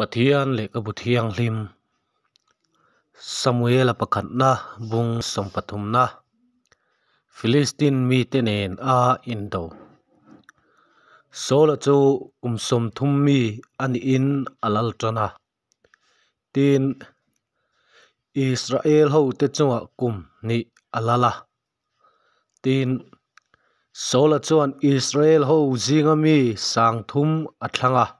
pathian leh ka bu thiang hlim samuel a pakhat na bung som pathum na philistine mi te nen a in do sola chu um som thum mi an in alal tana tin israel ho te chunga kum ni alala tin sola chuan israel ho zingami sang thum à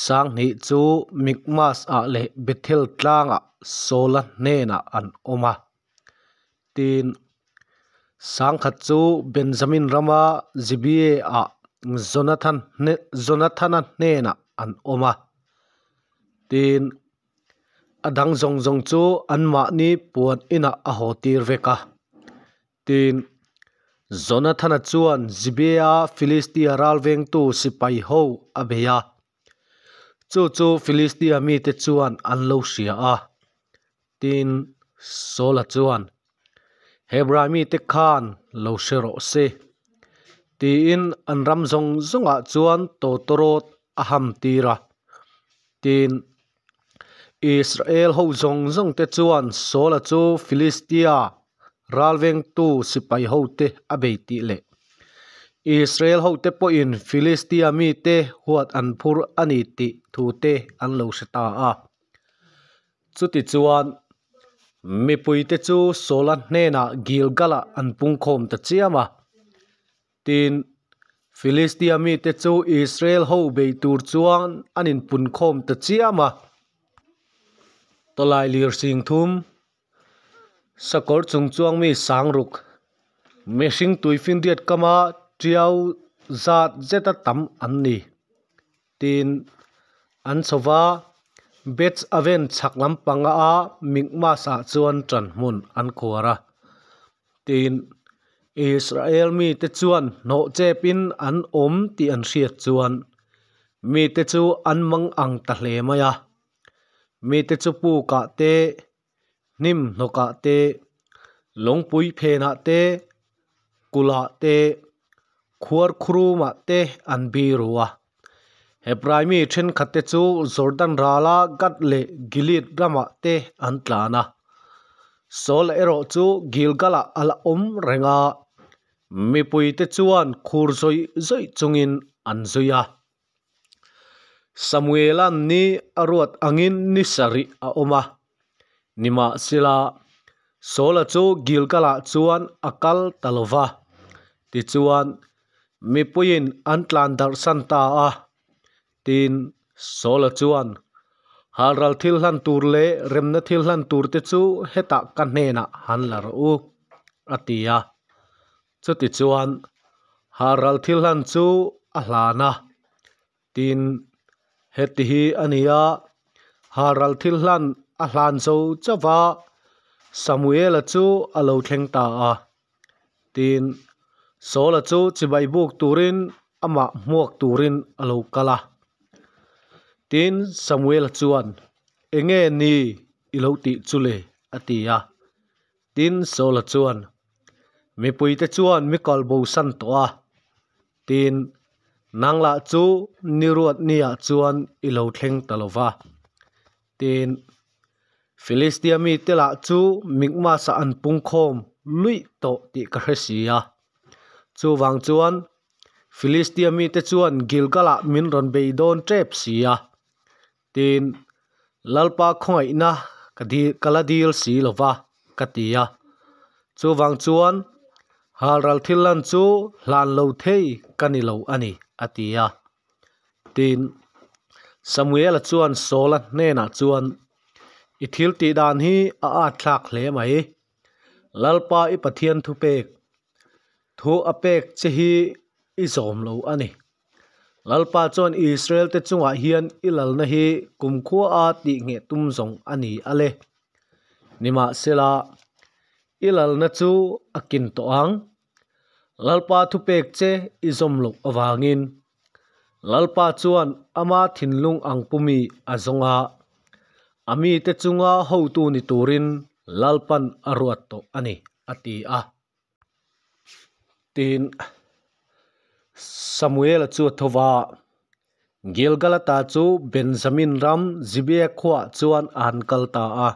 sang hnih chu mikmas a leh bethel tlang ah ah a sola hnena an oma tin sang khat chu benjamin rama gba a ah jonathan ne jonathan hnena an oma tin adang zong zong chu ma ni puan ina a hotir veka tin jonathan chuan zibia philistia ralveng tu sipai ho abeya chu chu philistia mi te chuan an lo sia a tin sola chuan hebra mi te khan lo sero se ti in an ram zong zonga ah chuan to torot aham tira tin Israel ho zong zong te chuan sola chu Philistia ralveng tu sipai ho te abei ti le อิสราเอลเขาเตปอินฟิลิสเตียมีเตหัวอันพูอันิติทูเตอันลูสตาอาสุดที่ชวนมีปุยเตจูโซลันเนนากิลกาลาอันปุงคมตัดเชียมาทีนฟิลิสเตียมีเตจูอิสราเอลเขาไปตูร์ชวนอันอินปุงคมตัดเชียมาตลายลีร์สิงทุมสกอร์จงจวงมีสังรุกเมื่อสิงตัวอินเดียดกมา tiao zat zeta tam an ni tin an sowa bets aven chak lam panga a mingma sa chuan tran hmun an khora tin Israel mi te chuan no chepin an om ti an hriat chuan mi te chu an mang ang ta hle maya mi te chu pu ka te nim no ka te longpui phe na te kula te khuar khuru ma te anbi ruwa ebraimi thin khatte chu jordan rala gat le gilit rama te antlana sol ero chu gilgala ala om renga mi pui te chuan khur zoi zoi chungin an zuya samuel an ni arwat angin ni sari a oma nima sila sola chu gilgala chuan akal talova ti chuan mipuin an tlan darsan ta a tin sola chuan halral thil hlan tur le remna thil hlan tur te chu heta kan hena han lar u atia chuti chuan haral thil hlan chu a hlana tin heti hi ania haral thil hlan a hlan zo chawa samuel chu alo thleng ta a tin chỉ bày buộc buk turin ama muak turin alo kala tin samuel chuan enge ni iloti chule atia tin sawla chuan mi puite chuan mi kalbo san to a tin nangla chu niruat nia chuan ilo thleng talova tin Philistia mi tela chu mikma sa an pungkhom lui to ti ka hresia จูวังจวนฟิลิสเตียมีเตจวนกิลกะละมินรอนเบยโดนเจ็บเสียตีนลัลปาคอยนะกะดีกลาดีลสีลวะกะตียจูวังจวนฮาราลทิลันจูลานโลเทย์กันิโลอันิอะตียตีนสมุเอละจวนโซลันเนนะจวนอิทิลตีดานฮีอาอาทักเลไหมลัลปาอิปเทียนทุเปก thu apek chehi i zawm lo ani lalpa chon israel te chunga hian ilal na hi kumkhua a ti nge tum zong ani ale nima sela ilal na chu akin to ang lalpa thu pek che i zom lo awangin lalpa chuan ama thinlung ang pumi azonga ami te chunga ho tu ni turin lalpan aruat to ani ati a tin Samuel chu thowa Gilgalata chu Benjamin Ram Zibe khwa chuan an kalta a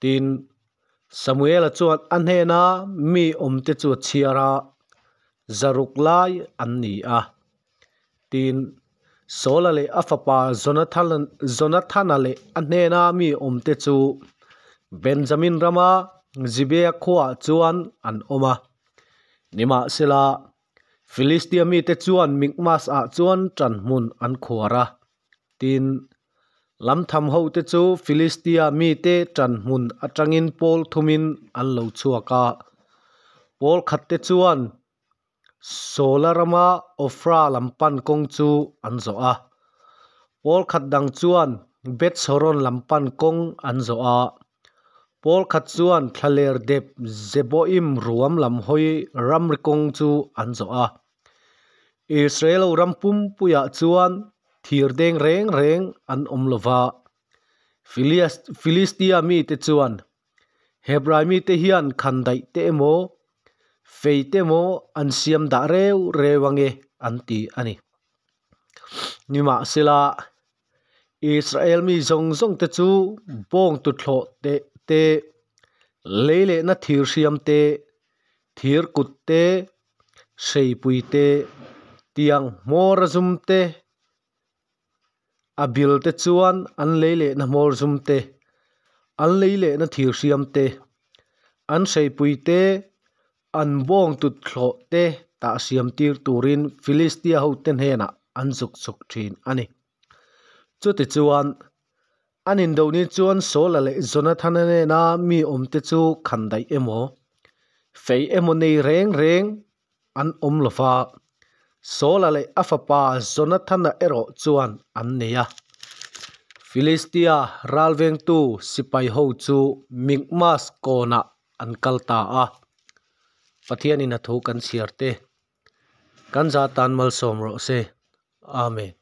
tin Samuel chuan an hena mi omte chu chiara zaruk lai an ni a tin sola le afapa Jonathan Jonathan le an hena mi omte chu Benjamin Rama Zibe khwa chuan an oma nima sela philistia mi te chuan mikmas ah a chuan tran hmun an khuara tin lam tham ho te chu philistia mi te tran hmun atangin pol thumin an lo chuaka pol khat te chuan solarama ofra lampan kong chu an zo a pol khat dang chuan bet soron lampan kong an zo a pawl khat chuan thla dep zeboim ruam lam hoi ram rikong chu an zawh a israel rampum puya chuan thir deng reng reng an om lova philistia mi te chuan hebrai mi te hian khan dai te emo fei te mo an siam da reu rewange an ti ani nima sila israel mi zong zong te chu bong tu thlo te te lele na thir siam te thir kut te sei pui te tiang mor zum te abil te chuan an lele na mor zum te an lele na thir siam te an sei pui te an bong tut te ta siam tir turin philistia ho hena an zuk chuk thin ani chu te chuan an in do ni chuan sola le jonathan ne na mi om te chu khan dai emo fei emo nei reng reng an om lofa sola le afapa jonathan na ero chuan an neya philistia ralveng tu sipai ho chu mingmas na an kalta a pathian in a thu kan siar te kan za tan mal som ro se amen